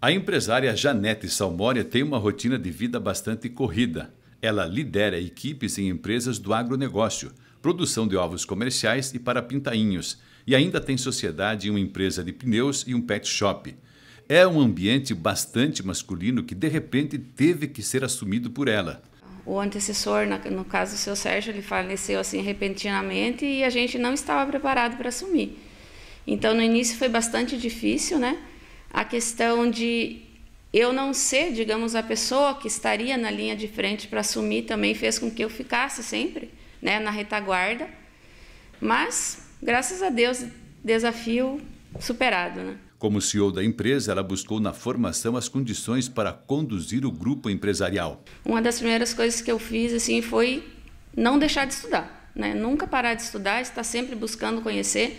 A empresária Janete Salmória tem uma rotina de vida bastante corrida. Ela lidera equipes em empresas do agronegócio, produção de ovos comerciais e para pintainhos, e ainda tem sociedade em uma empresa de pneus e um pet shop. É um ambiente bastante masculino que de repente teve que ser assumido por ela. O antecessor, no caso do seu Sérgio, ele faleceu assim repentinamente e a gente não estava preparado para assumir. Então no início foi bastante difícil, né? a questão de eu não ser, digamos, a pessoa que estaria na linha de frente para assumir também fez com que eu ficasse sempre né, na retaguarda. Mas, graças a Deus, desafio superado. Né? Como CEO da empresa, ela buscou na formação as condições para conduzir o grupo empresarial. Uma das primeiras coisas que eu fiz assim foi não deixar de estudar, né? Nunca parar de estudar, estar sempre buscando conhecer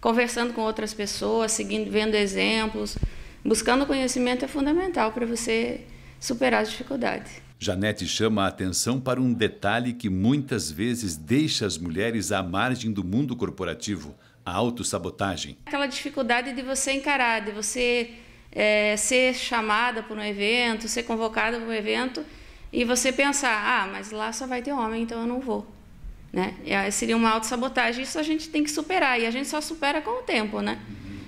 conversando com outras pessoas, seguindo, vendo exemplos, buscando conhecimento é fundamental para você superar as dificuldades. Janete chama a atenção para um detalhe que muitas vezes deixa as mulheres à margem do mundo corporativo, a autossabotagem. Aquela dificuldade de você encarar, de você é, ser chamada para um evento, ser convocada para um evento e você pensar, ah, mas lá só vai ter homem, então eu não vou. Né? É, seria uma autossabotagem. Isso a gente tem que superar. E a gente só supera com o tempo, né?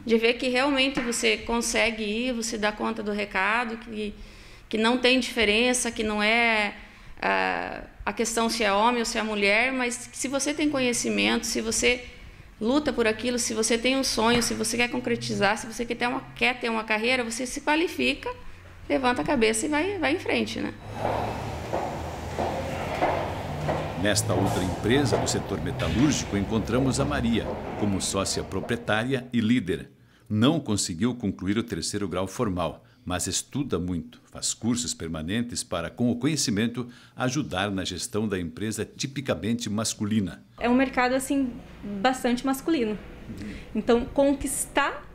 De ver que realmente você consegue ir, você dá conta do recado, que, que não tem diferença, que não é ah, a questão se é homem ou se é mulher, mas se você tem conhecimento, se você luta por aquilo, se você tem um sonho, se você quer concretizar, se você quer ter uma, quer ter uma carreira, você se qualifica, levanta a cabeça e vai, vai em frente, né? Nesta outra empresa, do setor metalúrgico, encontramos a Maria como sócia proprietária e líder. Não conseguiu concluir o terceiro grau formal, mas estuda muito, faz cursos permanentes para, com o conhecimento, ajudar na gestão da empresa tipicamente masculina. É um mercado assim bastante masculino. Uhum. Então, conquistar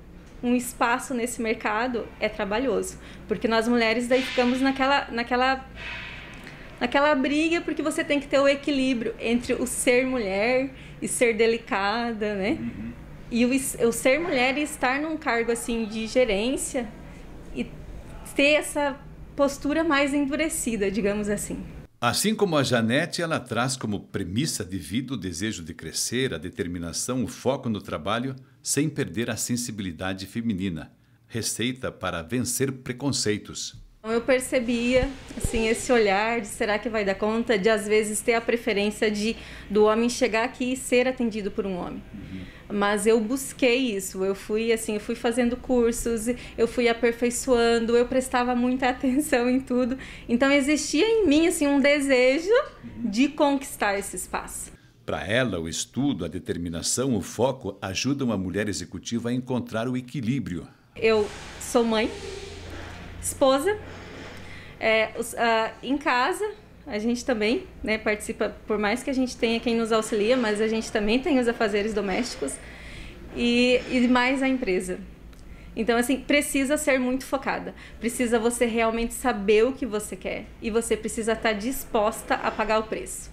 um espaço nesse mercado é trabalhoso, porque nós mulheres daí ficamos naquela naquela aquela briga, porque você tem que ter o equilíbrio entre o ser mulher e ser delicada, né? Uhum. E o, o ser mulher e estar num cargo assim de gerência e ter essa postura mais endurecida, digamos assim. Assim como a Janete, ela traz como premissa de vida o desejo de crescer, a determinação, o foco no trabalho, sem perder a sensibilidade feminina. Receita para vencer preconceitos. Então, eu percebia assim esse olhar de será que vai dar conta de às vezes ter a preferência de do homem chegar aqui e ser atendido por um homem. Uhum. Mas eu busquei isso, eu fui assim, eu fui fazendo cursos, eu fui aperfeiçoando, eu prestava muita atenção em tudo. Então existia em mim assim um desejo uhum. de conquistar esse espaço. Para ela, o estudo, a determinação, o foco ajudam a mulher executiva a encontrar o equilíbrio. Eu sou mãe, esposa. É, ah, em casa, a gente também né, participa, por mais que a gente tenha quem nos auxilia, mas a gente também tem os afazeres domésticos e, e mais a empresa. Então, assim, precisa ser muito focada. Precisa você realmente saber o que você quer e você precisa estar tá disposta a pagar o preço.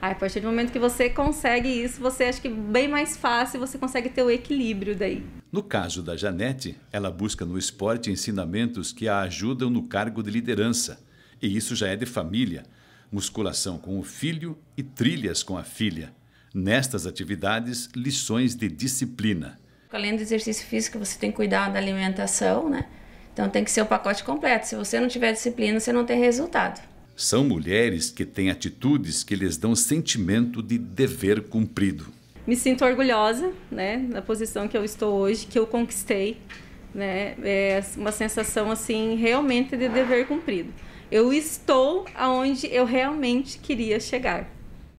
Aí, a partir do momento que você consegue isso, você acha que bem mais fácil, você consegue ter o equilíbrio daí. No caso da Janete, ela busca no esporte ensinamentos que a ajudam no cargo de liderança, e isso já é de família, musculação com o filho e trilhas com a filha. Nestas atividades, lições de disciplina. Além do exercício físico, você tem que cuidar da alimentação, né? Então tem que ser o pacote completo. Se você não tiver disciplina, você não tem resultado. São mulheres que têm atitudes que lhes dão sentimento de dever cumprido me sinto orgulhosa, né, na posição que eu estou hoje, que eu conquistei, né, é uma sensação assim realmente de dever cumprido. Eu estou aonde eu realmente queria chegar.